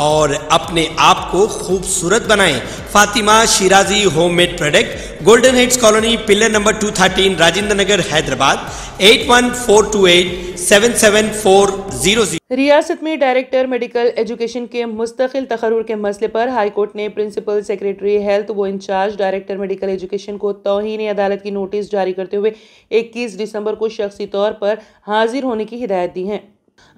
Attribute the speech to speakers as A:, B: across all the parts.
A: और अपने आप को खूबसूरत बनाएं Fatima Shirazi homemade product golden heads colony pillar number 213 Rajendra Nagar Hyderabad 8142877400 रियासत में डायरेक्टर मेडिकल एजुकेशन के मुस्तकिल तखरूर के मसले पर हाई कोर्ट ने प्रिंसिपल सेक्रेटरी हेल्थ वो इंचार्ज डायरेक्टर मेडिकल एजुकेशन को तोहनी अदालत की नोटिस जारी करते हुए 21 दिसंबर को शख्सी तौर पर हाजिर होने की हिदायत दी है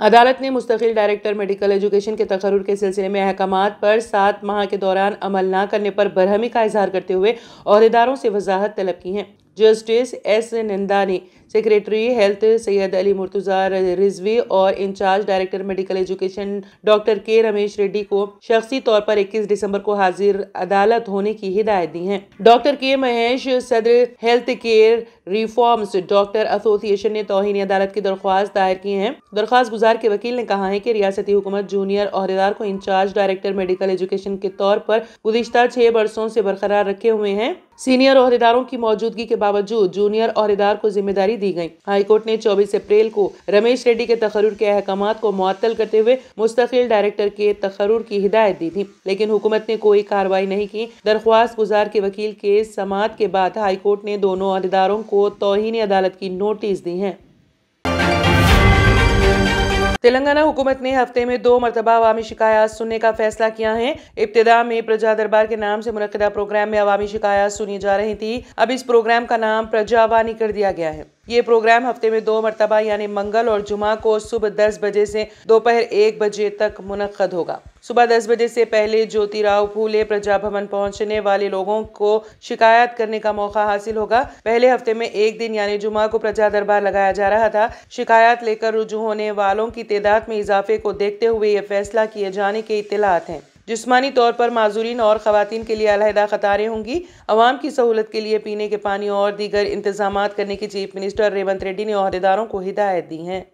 A: अदालत ने मुस्तकिल डायरेक्टर मेडिकल एजुकेशन के तकर के सिलसिले में अहकाम पर सात माह के दौरान अमल न करने पर बरहमी का इजहार करते हुए अहदेदारों से वजाहत तलब की हैं जस्टिस एस नंदा ने सेक्रेटरी हेल्थ सैयद अली मुर्तुजा रिजवी और incharge director medical education doctor K Ramesh Reddy को शख्सी तौर पर 21 दिसंबर को हाजिर अदालत होने की हिदायत दी है डॉक्टर के महेश सदर health care reforms doctor association ने तोहनी अदालत की दरख्वास्त दायर की है दरख्वास्त गुजार के वकील ने कहा है की रियासती हुकूमत जूनियर अहदेदार को इंचार्ज डायरेक्टर मेडिकल एजुकेशन के तौर पर गुजशत छह बरसों से बरकरार रखे हुए हैं सीनियर अहदेदारों की मौजूदगी के बावजूद जूनियर अहदेदार को जिम्मेदारी दी गई हाईकोर्ट ने चौबीस अप्रैल को रमेश रेड्डी के तकरूर के अहकाम को मुत्तल करते हुए मुस्तकिल डायरेक्टर के तकरूर की हिदायत दी थी लेकिन हुकूमत ने कोई कार्रवाई नहीं की दरख्वास्त गुजार के वकील के समात के बाद हाईकोर्ट ने दोनों अहदेदारों को तोहनी अदालत की नोटिस दी है तेलंगाना हुकूमत ने हफ्ते में दो मरतबा अवामी शिकायत सुनने का फैसला किया है इब्तदा में प्रजा दरबार के नाम से मुनदा प्रोग्राम में अवामी शिकायत सुनी जा रही थी अब इस प्रोग्राम का नाम प्रजावानी कर दिया गया है ये प्रोग्राम हफ्ते में दो मरतबा यानी मंगल और जुमा को सुबह दस बजे से दोपहर एक बजे तक मुनद होगा सुबह दस बजे से पहले ज्योतिराव फूले प्रजा भवन पहुंचने वाले लोगों को शिकायत करने का मौका हासिल होगा पहले हफ्ते में एक दिन यानी जुमा को प्रजा दरबार लगाया जा रहा था शिकायत लेकर रुजू होने वालों की तादाद में इजाफे को देखते हुए ये फैसला किए जाने के इतलात हैं जिसमानी तौर पर माजूरीन और ख़वान के लिए अलहदा ख़तारें होंगी आवाम की सहूलत के लिए पीने के पानी और दीगर इंतजाम करने की चीफ मिनिस्टर रेवंत रेड्डी ने अहदेदारों को हिदायत दी हैं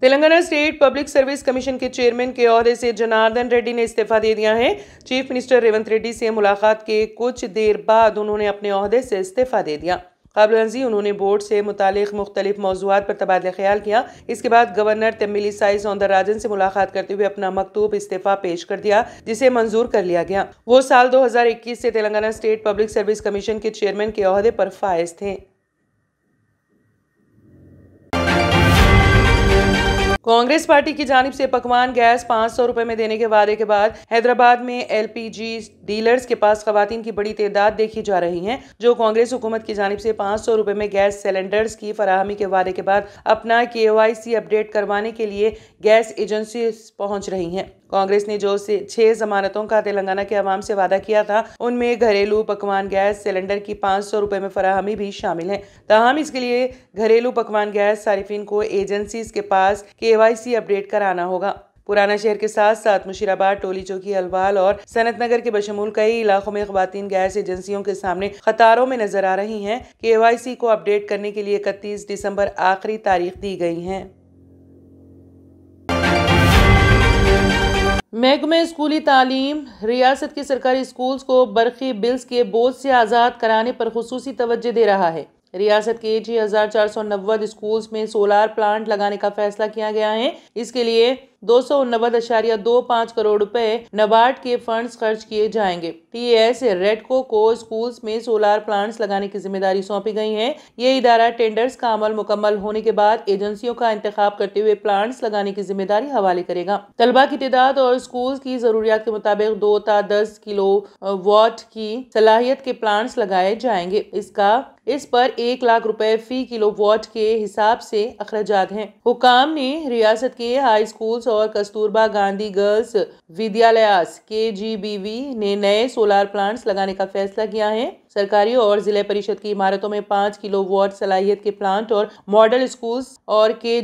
A: Telangana state public service commission के चेयरमैन के अहदे से जनार्दन रेड्डी ने इस्तीफा दे दिया है चीफ मिनिस्टर रेवंत रेड्डी से मुलाकात के कुछ देर बाद उन्होंने अपने अहदे से इस्तीफा दे दिया काबिल अर्जी उन्होंने बोर्ड से मुतल मुख्तलिफ मौजूद पर तबादला ख्याल किया इसके बाद गवर्नर तमिली साई सौंदर राजन से मुलाकात करते हुए अपना मकतूब इस्तीफा पेश कर दिया जिसे मंजूर कर लिया गया वो साल दो हजार इक्कीस से Telangana state public service commission के चेयरमैन के अहदे पर फायज थे कांग्रेस पार्टी की जानब से पकवान गैस पाँच सौ में देने के वादे के बाद हैदराबाद में एलपीजी डीलर्स के पास खातन की बड़ी तादाद देखी जा रही है जो कांग्रेस हुकूमत की जानब से पाँच सौ में गैस सिलेंडर्स की फराहमी के वादे के बाद अपना के वाई सी अपडेट करवाने के लिए गैस एजेंसी पहुँच रही हैं कांग्रेस ने जो छह जमानतों का तेलंगाना के अवाम से वादा किया था उनमें घरेलू पकवान गैस सिलेंडर की पाँच सौ रुपये में फराहमी भी शामिल है तहम इसके लिए घरेलू पकवान गैस सारिफिन को एजेंसी के पास के अपडेट कराना होगा पुराना शहर के साथ साथ मुशीराबाद टोली चौकी अलवाल और सनत नगर के बशमूल कई इलाकों में खातन गैस एजेंसियों के सामने खतारों में नजर आ रही हैं के को अपडेट करने के लिए इकतीस दिसंबर आखिरी तारीख दी गई है महकमे स्कूली तालीम रियासत के सरकारी स्कूल्स को बर्फ़ी बिल्स के बोझ से आज़ाद कराने पर खसूस तवज्जो दे रहा है रियासत के छः हज़ार चार सौ नब्बे स्कूल्स में सोलार प्लांट लगाने का फैसला किया गया है इसके लिए दो सौ दशमलव दो पाँच करोड़ रुपए नबार्ड के फंड्स खर्च किए जाएंगे एस रेडको को स्कूल्स में सोलर प्लांट्स लगाने की जिम्मेदारी सौंपी गई है ये इदारा टेंडर्स का अमल मुकम्मल होने के बाद एजेंसियों का इंतजाम करते हुए प्लांट्स लगाने की जिम्मेदारी हवाले करेगा तलबा की तदाद और स्कूल की जरूरियात के मुताबिक दो ता दस किलो वॉट की सलाहियत के प्लांट्स लगाए जाएंगे इसका इस पर एक लाख रुपए फी किलो वॉट के हिसाब से अखराज हैं हुकाम ने रियासत के हाई स्कूल स्कूल्स और कस्तूरबा गांधी गर्ल्स विद्यालयास के ने नए सोलर प्लांट्स लगाने का फैसला किया है सरकारी और जिला परिषद की इमारतों में पाँच किलो वाट सलाहियत के प्लांट और मॉडल स्कूल्स और के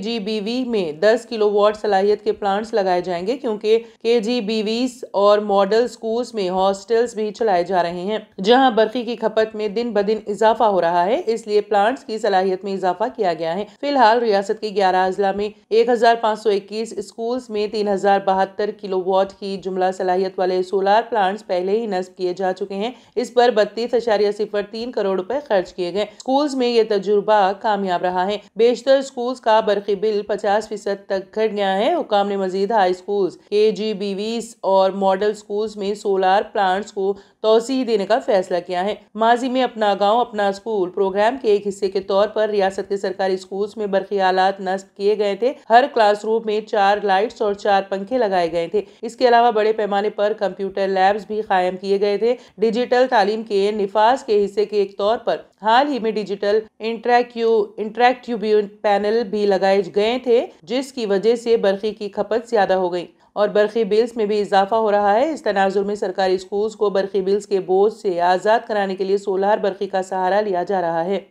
A: में दस किलो वॉट सलाहियत के प्लांट्स लगाए जाएंगे क्योंकि के और मॉडल स्कूल्स में हॉस्टल्स भी चलाए जा रहे हैं जहाँ बर्फी की खपत में दिन ब दिन इजाफा हो रहा है इसलिए प्लांट्स की सलाहियत में इजाफा किया गया है फिलहाल रियासत के ग्यारह अजला में एक स्कूल्स में तीन किलो वाट की जुमला सलाहियत वाले सोलार प्लांट्स पहले ही नस्ब किए जा चुके हैं इस पर बत्तीस कार्यसिप पर तीन करोड़ रुपए खर्च किए गए स्कूल में ये तजुर्बा कामयाब रहा है बेशतर स्कूल का बरकी बिल पचास फीसद तक घट गया है हुकाम ने मजीद हाई स्कूल के जी बीवीस और मॉडल स्कूल में सोलार प्लांट्स को तोसी देने का फैसला किया है माजी में अपना गाँव अपना स्कूल प्रोग्राम के एक हिस्से के तौर पर रियासत के सरकारी स्कूल में बरकी आलात नस्ब किए गए थे हर क्लासरूम में चार लाइट्स और चार पंखे लगाए गए थे इसके अलावा बड़े पैमाने पर कंप्यूटर लैब्स भी कायम किए गए थे डिजिटल तालीम के निफा पास के हिस्से के एक तौर पर हाल ही में डिजिटल इंट्रैक्यू इंट्रैक्ट्यूब्यून पैनल भी लगाए गए थे जिसकी वजह से बर्फी की खपत ज्यादा हो गई और बर्फी बिल्स में भी इजाफा हो रहा है इस तनाजुर में सरकारी स्कूल्स को बर्फी बिल्स के बोझ से आज़ाद कराने के लिए सोलार बर्फी का सहारा लिया जा रहा है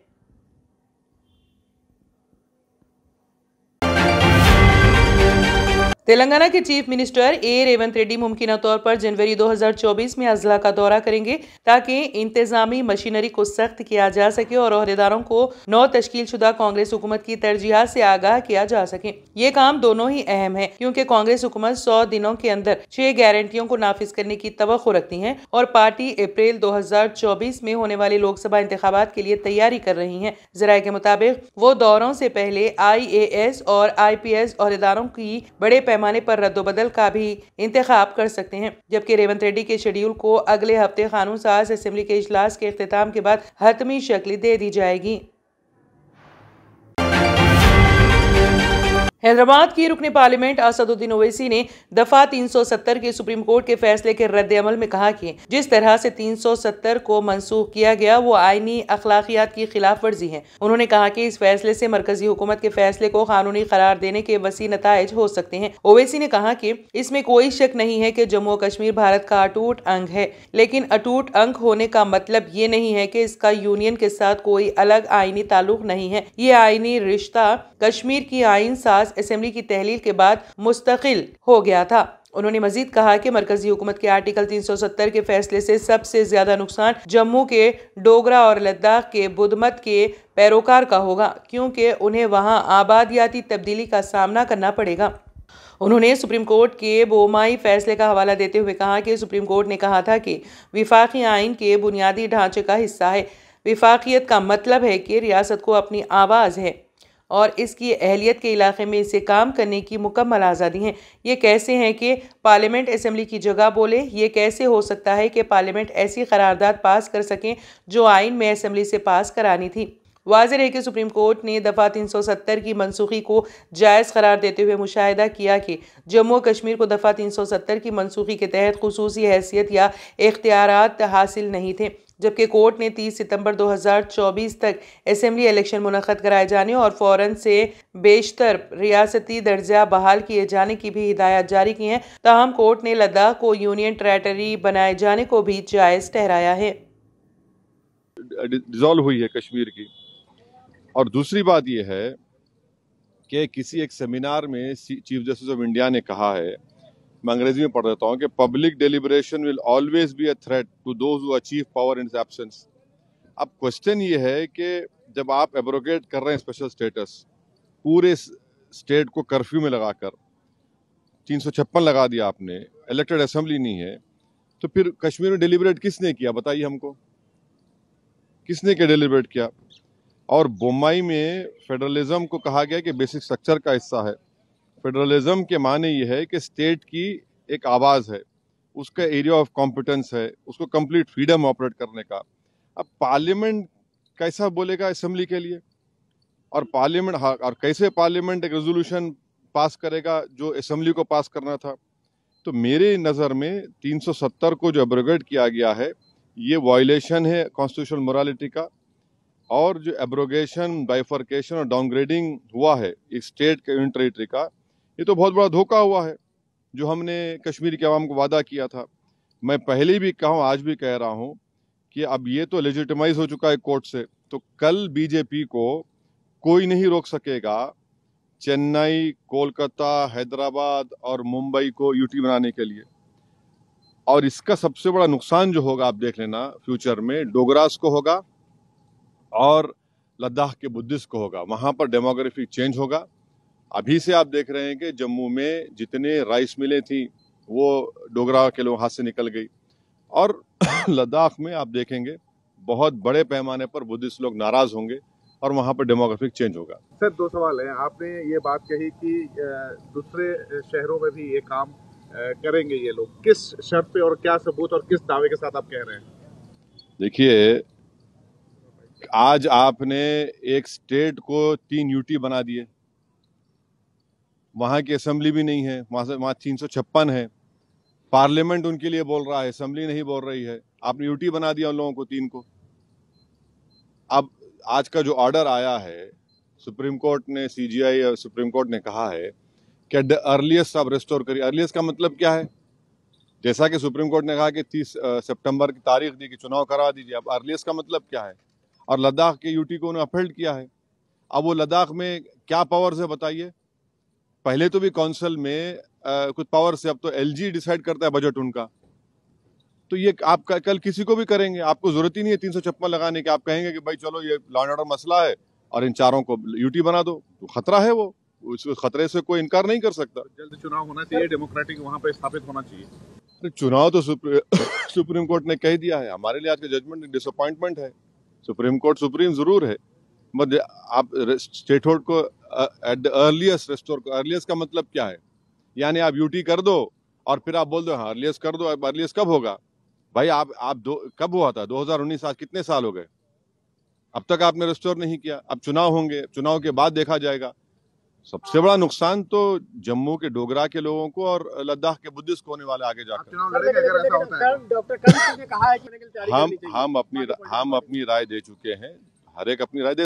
A: तेलंगाना के chief minister A Revanth Reddy मुमकिन तौर पर जनवरी 2024 में अजला का दौरा करेंगे ताकि इंतजामी मशीनरी को सख्त किया जा सके और अहदेदारों को नौ तश्कील शुदा कांग्रेस हुकूमत की तरजीहत से आगाह किया जा सके ये काम दोनों ही अहम है क्योंकि कांग्रेस हुकूमत सौ दिनों के अंदर छह गारंटियों को नाफिज करने की तो रखती है और पार्टी अप्रैल चौबीस में होने वाले लोकसभा इंतबात के लिए तैयारी कर रही है जराये के मुताबिक वो दौरों से पहले आई और आई पी अहदेदारों की बड़े पैमाने पर रद्दोबदल का भी इंतखब कर सकते हैं जबकि रेवंत रेड्डी के शेड्यूल को अगले हफ्ते कानून साज असम्बली के अजलास के अख्ताम के बाद हतमी शक्ल दे दी जाएगी हैदराबाद की रुकन पार्लियामेंट असदुद्दीन ओवैसी ने दफा 370 के सुप्रीम कोर्ट के फैसले के रद्द अमल में कहा कि जिस तरह से 370 को मनसूख किया गया वो आइनी अखलाकियात की खिलाफ वर्जी है उन्होंने कहा कि इस फैसले से मरकजी हुकूमत के फैसले को कानूनी करार देने के वसी नतज हो सकते हैं ओवैसी ने कहा कि इसमें कोई शक नहीं है कि जम्मू कश्मीर भारत का अटूट अंग है लेकिन अटूट अंग होने का मतलब ये नहीं है कि इसका यूनियन के साथ कोई अलग आइनी ताल्लुक नहीं है ये आइनी रिश्ता कश्मीर की आइन साज असम्बली की तहलील के बाद मुस्तकिल हो गया था उन्होंने मजीद कहा कि मरकजी हुकूमत के आर्टिकल 370 के फैसले से सबसे ज्यादा नुकसान जम्मू के डोगरा और लद्दाख के बुधमत के पैरोकार का होगा क्योंकि उन्हें वहां आबादियाती तब्दीली का सामना करना पड़ेगा उन्होंने सुप्रीम कोर्ट के बोमाई फैसले का हवाला देते हुए कहा कि सुप्रीम कोर्ट ने कहा था कि विफाखी आइन के बुनियादी ढांचे का हिस्सा है विफाकियत का मतलब है कि रियासत को अपनी आवाज़ है और इसकी अहलियत के इलाके में इसे काम करने की मुकम्मल आज़ादी है ये कैसे हैं कि पार्लियामेंट असम्बली की जगह बोले ये कैसे हो सकता है कि पार्लियामेंट ऐसी करारदाद पास कर सकें जो आइन में असम्बली से पास करानी थी वाजह है कि सुप्रीम कोर्ट ने दफ़ा 370 की मनसूखी को जायज़ करार देते हुए मुशाह किया कि जम्मू कश्मीर को दफ़ा 370 की मनसूखी के तहत खसूसी हैसियत या इख्तियार हासिल नहीं थे जबकि कोर्ट ने 30 सितंबर 2024 तक असम्बली इलेक्शन मुनद कराए जाने और फ़ौरन से बेशतर रियासती दर्जा बहाल किए जाने की भी हिदायत जारी की हैं तहम कोर्ट ने लद्दाख को यूनियन टेरेटरी बनाए जाने को भी जायज़ ठहराया है
B: डिजॉल्व हुई है कश्मीर की और दूसरी बात यह है कि किसी एक सेमिनार में चीफ जस्टिस ऑफ इंडिया ने कहा है मैं अंग्रेजी में पढ़ देता हूँ कि public deliberation will always be a threat to those achieve power in absence अब क्वेश्चन ये है कि जब आप एब्रोगेट कर रहे हैं स्पेशल स्टेटस पूरे स्टेट को कर्फ्यू में लगाकर तीन सौ छप्पन लगा दिया आपने इलेक्टेड असम्बली नहीं है तो फिर कश्मीर में डिलीबरेट किसने किया बताइए हमको किसने क्या डिलीबरेट किया और बम्बई में फेडरलिज्म को कहा गया कि बेसिक स्ट्रक्चर का हिस्सा है फेडरलिज्म के माने ये है कि स्टेट की एक आवाज़ है उसका एरिया ऑफ कॉम्पिटेंस है उसको कंप्लीट फ्रीडम ऑपरेट करने का अब पार्लियामेंट कैसा बोलेगा असम्बली के लिए और पार्लियामेंट हाँ और कैसे पार्लियामेंट एक रेजोल्यूशन पास करेगा जो असम्बली को पास करना था तो मेरे नज़र में 370 को जो एब्रोगेट किया गया है ये वायलेशन है कॉन्स्टिट्यूशन मोरालिटी का और जो एब्रोगेशन बाइफर्केशन और डाउनग्रेडिंग हुआ है इस स्टेट के यूनिट का ये तो बहुत बड़ा धोखा हुआ है जो हमने कश्मीर के आवाम को वादा किया था मैं पहले भी कहा आज भी कह रहा हूँ कि अब ये तो लेजिटमाइज हो चुका है कोर्ट से तो कल बीजेपी को कोई नहीं रोक सकेगा चेन्नई कोलकाता हैदराबाद और मुंबई को यूटी बनाने के लिए और इसका सबसे बड़ा नुकसान जो होगा आप देख लेना फ्यूचर में डोगरास को होगा और लद्दाख के बुद्धिस्ट को होगा वहाँ पर डेमोग्राफी चेंज होगा अभी से आप देख रहे हैं कि जम्मू में जितने राइस मिलें थी वो डोगरा के लोग हाथ से निकल गई और लद्दाख में आप देखेंगे बहुत बड़े पैमाने पर बुद्धिस्ट लोग नाराज होंगे और वहाँ पर डेमोग्राफिक चेंज होगा सर दो सवाल हैं आपने ये बात कही कि दूसरे शहरों में भी ये काम करेंगे ये लोग किस शर्त पे और क्या सबूत और किस दावे के साथ आप कह रहे हैं देखिए आज आपने एक स्टेट को तीन यूटी बना दिए वहाँ की असम्बली भी नहीं है वहाँ से वहाँ तीन सौ छप्पन है पार्लियामेंट उनके लिए बोल रहा है असम्बली नहीं बोल रही है आपने यूटी बना दिया उन लोगों को तीन को अब आज का जो ऑर्डर आया है सुप्रीम कोर्ट ने सी जी आई और सुप्रीम कोर्ट ने कहा है कि एट द अर्लीस्ट आप रेस्टोर करिए अर्लीस्ट का मतलब क्या है जैसा कि सुप्रीम कोर्ट ने कहा कि तीस सितंबर की तारीख दी कि चुनाव करा दीजिए अब अर्लीस्ट का मतलब क्या है और लद्दाख के यूटी को उन्होंने अपहेल्ड किया है अब वो लद्दाख में क्या पावर्स है बताइए पहले तो भी काउंसिल में आ, कुछ पावर से अब तो एल डिसाइड करता है बजट उनका तो ये आप कल किसी को भी करेंगे आपको जरूरत ही नहीं है तीन सौ छप्पन लगाने की आप कहेंगे कि भाई चलो ये लॉ एंड ऑर्डर मसला है और इन चारों को यूटी बना दो तो खतरा है वो उस खतरे से कोई इनकार नहीं कर सकता जल्द चुनाव होना चाहिए डेमोक्रेटिक वहाँ पे स्थापित होना चाहिए अरे चुनाव तो सुप्रीम कोर्ट ने कह दिया है हमारे लिए आज का जजमेंट डिसअपॉइंटमेंट है सुप्रीम कोर्ट सुप्रीम जरूर है मत आप स्टेट होल्ड को एट द अर्लीस्ट रेस्टोर को अर्लीस्ट का मतलब क्या है यानी आप यूटी कर दो और फिर आप बोल दो हाँ अर्लीस्ट कर दो अर्लीस्ट कब होगा भाई आप आप दो कब हुआ था 2019 आज कितने साल हो गए अब तक आपने रेस्टोर नहीं किया अब चुनाव होंगे चुनाव के बाद देखा जाएगा सबसे बड़ा नुकसान तो जम्मू के डोगरा के लोगों को और लद्दाख के बुद्धिस्ट को होने वाले आगे
C: जाकर हम
B: हम अपनी हम अपनी राय दे चुके हैं
A: हर एक अपनी राय दे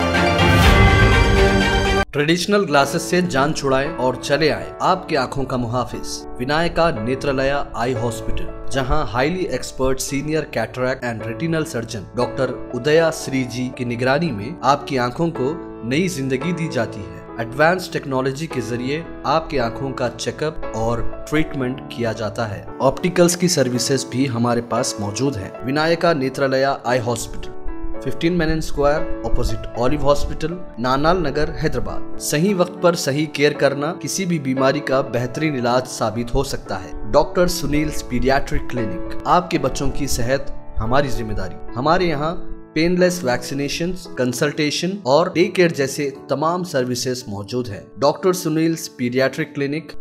A: ट्रेडिशनल ग्लासेस से जान छुड़ाएं और चले आए आपके आंखों का मुहाफिज विनायका नेत्रालया आई हॉस्पिटल जहां highly expert senior cataract and retinal surgeon doctor Udaya Shri जी की निगरानी में आपकी आंखों को नई जिंदगी दी जाती है एडवांस टेक्नोलॉजी के जरिए आपके आंखों का चेकअप और ट्रीटमेंट किया जाता है ऑप्टिकल्स की सर्विसेज भी हमारे पास मौजूद है Vinayaka Netralaya eye hospital fifteen मैन square opposite olive hospital Nanal Nagar Hyderabad सही वक्त पर सही केयर करना किसी भी बीमारी का बेहतरीन इलाज साबित हो सकता है डॉक्टर सुनील पीडियाट्रिक क्लिनिक आपके बच्चों की सेहत हमारी जिम्मेदारी हमारे यहाँ पेनलेस वैक्सीनेशन कंसल्टेशन और डे केयर जैसे तमाम सर्विसेज मौजूद है doctor Sunil paediatric clinic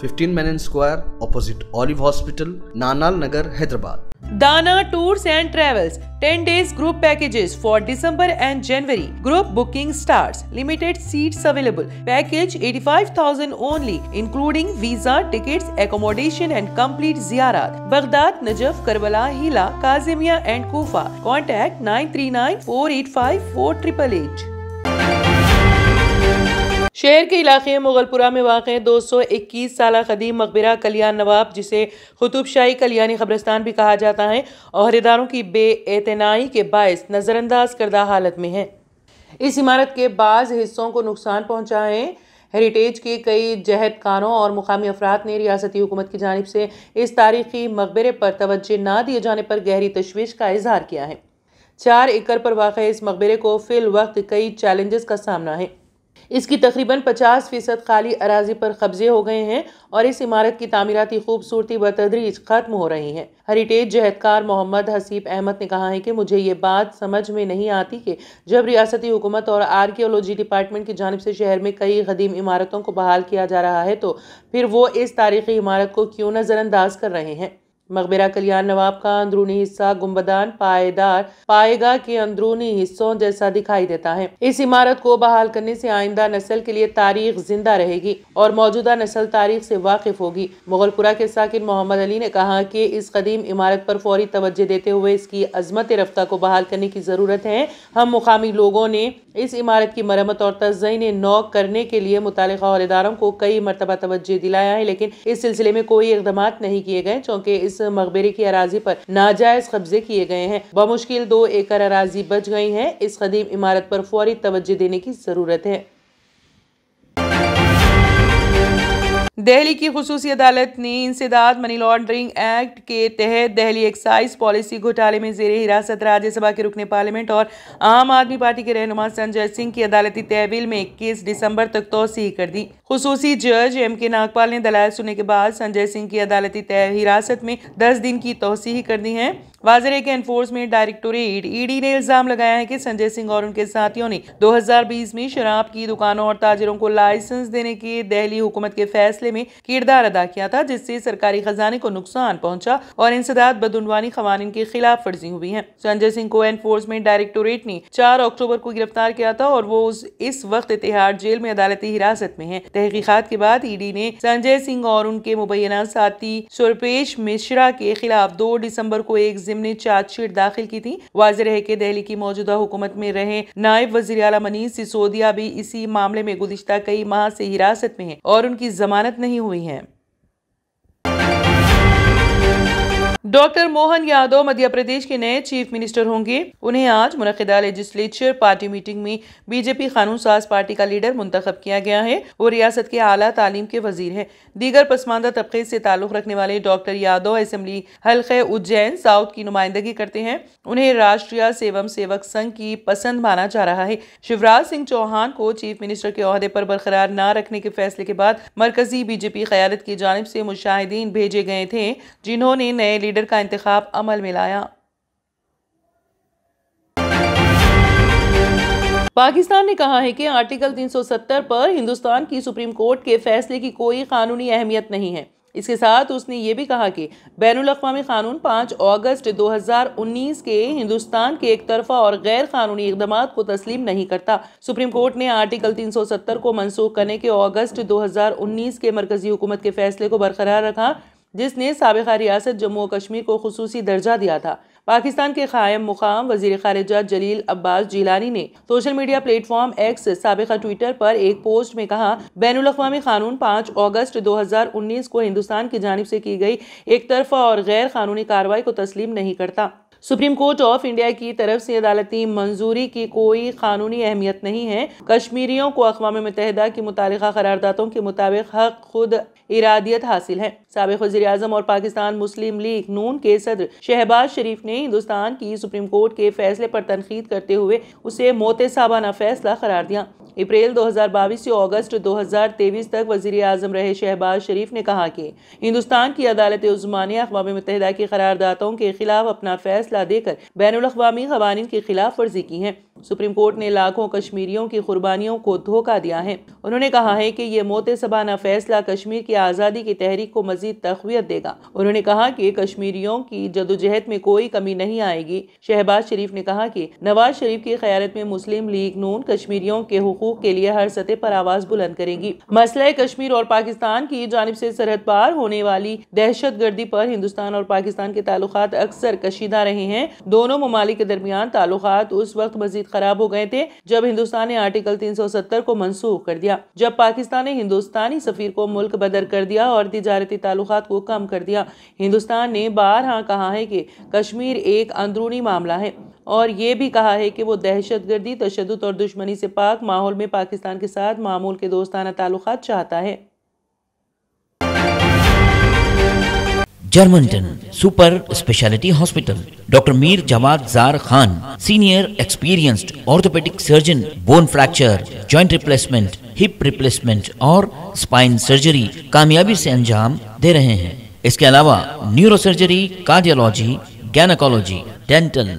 A: 15 Menon Square, opposite Olive Hospital, Nanal Nagar, Hyderabad. Dana Tours and Travels 10 days group packages for December and January. Group booking starts. Limited seats available. Package 85,000 only, including visa, tickets, accommodation, and complete ziyarat. Baghdad, Najaf, Karbala, Hila, Kazimia, and Kufa. Contact 939 485 4888. शहर के इलाके मुगलपुरा में वाक़ दो सौ इक्कीस साल कदीम मकबरा कल्याण नवाब जिसे खुतुब शाही कल्याणी कब्रस्तान भी कहा जाता है अहदेदारों की बेअतनाई के बायस नज़रअंदाज करदा हालत में है इस इमारत के बाद हिस्सों को नुकसान पहुँचा है हेरिटेज के कई जहदकारों और मुकामी अफराद ने रियासती हुकूमत की जानब से इस तारीखी मकबरे पर तोज्जह ना दिए जाने पर गहरी तशवीश का इजहार किया है चार एकड़ पर वाक़ इस मकबरे को फिल वक्त कई चैलेंजेस का सामना है इसकी तकरीबन पचास फ़ीसद खाली अराजी पर कब्जे हो गए हैं और इस इमारत की तमीराती खूबसूरती बतदरीज ख़त्म हो रही है हेरिटेज जहदकार मोहम्मद हसीब अहमद ने कहा है कि मुझे ये बात समझ में नहीं आती कि जब रियासती हुकूमत और आर्कियोलॉजी डिपार्टमेंट की जानब से शहर में कई कदीम इमारतों को बहाल किया जा रहा है तो फिर वो इस तारीख़ी इमारत को क्यों नज़रअंदाज कर रहे हैं मकबरा कल्याण नवाब का अंदरूनी हिस्सा गुम्बदान पायेदार पाएगा के अंदरूनी हिस्सों जैसा दिखाई देता है इस इमारत को बहाल करने से आइंदा नस्ल के लिए तारीख जिंदा रहेगी और मौजूदा नस्ल तारीख से वाकिफ होगी मुगलपुरा के साकिन मोहम्मद अली ने कहा कि इस कदीम इमारत पर फौरी तवज्जो देते हुए इसकी अजमत रफ्तार को बहाल करने की ज़रूरत है हम मुकामी लोगों ने इस इमारत की मरम्मत और तजयन नौ करने के लिए मुतल को कई मरतबा तवज्जो दिलाया है लेकिन इस सिलसिले में कोई इकदाम नहीं किए गए चूँकि इस मकबरे की अराजी पर नाजायज कब्जे किए गए हैं बमुश्किल दो एकड़ अराजी बच गई है इस कदीम इमारत पर फौरी तवज्जो देने की जरूरत है दहली की खसूसी अदालत ने इंसदाद मनी लॉन्ड्रिंग एक्ट के तहत दहली एक्साइज पॉलिसी घोटाले में जेर हिरासत राज्यसभा के रुकने पार्लियामेंट और आम आदमी पार्टी के रहनुमा संजय सिंह की अदालती तहवील में इक्कीस दिसंबर तक तोसी कर दी खसूसी जज एम के नागपाल ने दलाल सुनने के बाद संजय सिंह की अदालती हिरासत में दस दिन की तोसी कर दी है वाजरे के एनफोर्समेंट डायरेक्टोरेट ईडी ने इल्जाम लगाया है कि संजय सिंह और उनके साथियों ने 2020 में शराब की दुकानों और ताजरों को लाइसेंस देने के दिल्ली हुकूमत के फैसले में किरदार अदा किया था जिससे सरकारी खजाने को नुकसान पहुंचा और इंसदाद बदनवानी खवानी के खिलाफ फर्जी हुई है संजय सिंह को एनफोर्समेंट डायरेक्टोरेट ने चार अक्टूबर को गिरफ्तार किया था और वो इस वक्त तिहाड़ जेल में अदालती हिरासत में है तहकीकत के बाद ईडी ने संजय सिंह और उनके मुबैना साथी सुरपेश मिश्रा के खिलाफ दो दिसम्बर को एक जिमने चार्जशीट दाखिल की थी वाज रहे के दहली की मौजूदा हुकूमत में रहे नायब वजी अला मनीष सिसोदिया भी इसी मामले में गुजशत कई माह से हिरासत में है और उनकी जमानत नहीं हुई है डॉक्टर मोहन यादव मध्य प्रदेश के नए चीफ मिनिस्टर होंगे उन्हें आज मुनदा लेजिस्लेचर पार्टी मीटिंग में बीजेपी कानून साज पार्टी का लीडर मुंतब किया गया है वो रियासत के आला तालीम के वजीर है दीगर पसमानदा तबके से ताल्लुक रखने वाले डॉक्टर यादव असम्बली हल्के उज्जैन साउथ की नुमाइंदगी करते हैं उन्हें राष्ट्रीय सेवम सेवक संघ की पसंद माना जा रहा है शिवराज सिंह चौहान को चीफ मिनिस्टर के अहदे पर बरकरार न रखने के फैसले के बाद मरकजी बीजेपी क्यादत की जानब से मुशाहिदीन भेजे गए थे जिन्होंने नए लीडर का इंतखब अमल में लाया पाकिस्तान ने कहा है कि आर्टिकल 370 पर हिंदुस्तान की सुप्रीम कोर्ट के फैसले की कोई कानूनी अहमियत नहीं है इसके साथ उसने ये भी कहा कि बैन अवी कानून 5 अगस्त 2019 के हिंदुस्तान के एक तरफा और गैर कानूनी इकदाम को तस्लीम नहीं करता सुप्रीम कोर्ट ने आर्टिकल 370 को मनसूख करने के अगस्त 2019 के मरकजी हुकूमत के फैसले को बरकरार रखा जिसने सबका रियासत जम्मू कश्मीर को खसूस दर्जा दिया था पाकिस्तान के कायम मुकाम वजी खारजा जलील अब्बास जीलानी ने सोशल मीडिया प्लेटफॉर्म एक्स सबका ट्विटर पर एक पोस्ट में कहा बैन अवी कानून पाँच अगस्त 2019 को हिंदुस्तान की जानब से की गई एक तरफा और गैर कानूनी कार्रवाई को तस्लीम नहीं करता सुप्रीम कोर्ट ऑफ इंडिया की तरफ से अदालती मंजूरी की कोई कानूनी अहमियत नहीं है कश्मीरियों को अकवा मुतहदा की मुतल करारदादों के मुताबिक हक खुद इरादियत हासिल है सबक वजी अजम और पाकिस्तान मुस्लिम लीग नून के सदर शहबाज शरीफ ने हिंदुस्तान की सुप्रीम कोर्ट के फैसले पर तनकीद करते हुए उसे मोत साबाना फैसला करार दिया अप्रैल 2022 से अगस्त 2023 तक वजीर अजम रहे शहबाज शरीफ ने कहा कि हिंदुस्तान की अदालत उस्मानिया अकवा मुतहदा की करारदाताओं के खिलाफ अपना फैसला देकर बैन अवी खबानी की खिलाफ वर्जी की है सुप्रीम कोर्ट ने लाखों कश्मीरियों की कुर्बानियों को धोखा दिया है उन्होंने कहा है कि ये मोते सबाना फैसला कश्मीर की आज़ादी की तहरीक को मजीद तकवीत देगा उन्होंने कहा कि कश्मीरियों की जदोजहद में कोई कमी नहीं आएगी शहबाज शरीफ ने कहा कि नवाज शरीफ की क्यादत में मुस्लिम लीग नून कश्मीरियों के हुकूक हकूक के लिए हर सतह पर आवाज़ बुलंद करेगी मसला कश्मीर और पाकिस्तान की जानब से सरहद पार होने वाली दहशत गर्दी पर हिंदुस्तान और पाकिस्तान के ताल्लुक अक्सर कशीदा रहे हैं दोनों ममालिक के दरमियान ताल्लुक उस वक्त मजीद खराब हो गए थे जब हिंदुस्तान ने आर्टिकल तीन सौ सत्तर को मनसूख कर दिया जब पाकिस्तान ने हिंदुस्तानी सफीर को मुल्क बदर कर दिया और तजारती ताल्लुक को कम कर दिया हिंदुस्तान ने बारहा कहा है की कश्मीर एक अंदरूनी मामला है और ये भी कहा है कि वो दहशत गर्दी तशद और दुश्मनी से पाक माहौल में पाकिस्तान के साथ मामूल के दोस्ताना ताल्लुक चाहता है जर्मनटन super speciality hospital doctor Mir Jawad जार Khan senior experienced orthopaedic surgeon bone fracture joint replacement hip replacement और स्पाइन सर्जरी कामयाबी से अंजाम दे रहे हैं इसके अलावा neuro surgery cardiology gynaecology dental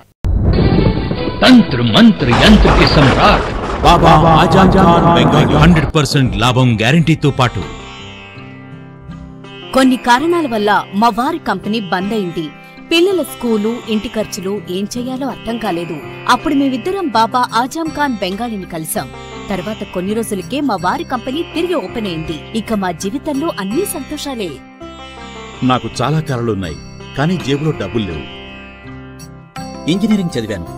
A: तंत्र मंत्र यंत्र के सम्राट
C: బాబా హండ్రెడ్ పర్సెంట్ లాభం గ్యారంటీతో పాటు
B: కొన్ని కారణాల వల్ల మా వారి కంపెనీ బంద్ అయింది పిల్లల స్కూలు ఇంటి ఖర్చులు ఏం చేయాలో అర్థం కాలేదు అప్పుడు మేమిద్దరం బాబా ఆజాం ఖాన్ బెంగాలీని
C: కలిసాం తర్వాత కొన్ని రోజులకే మా వారి కంపెనీ తిరిగి ఓపెన్ అయింది ఇక మా జీవితంలో అన్ని సంతోషాలే నాకు చాలా కళలున్నాయి కానీ జేబులో డబ్బులు లేవు ఇంజనీరింగ్ చదివాను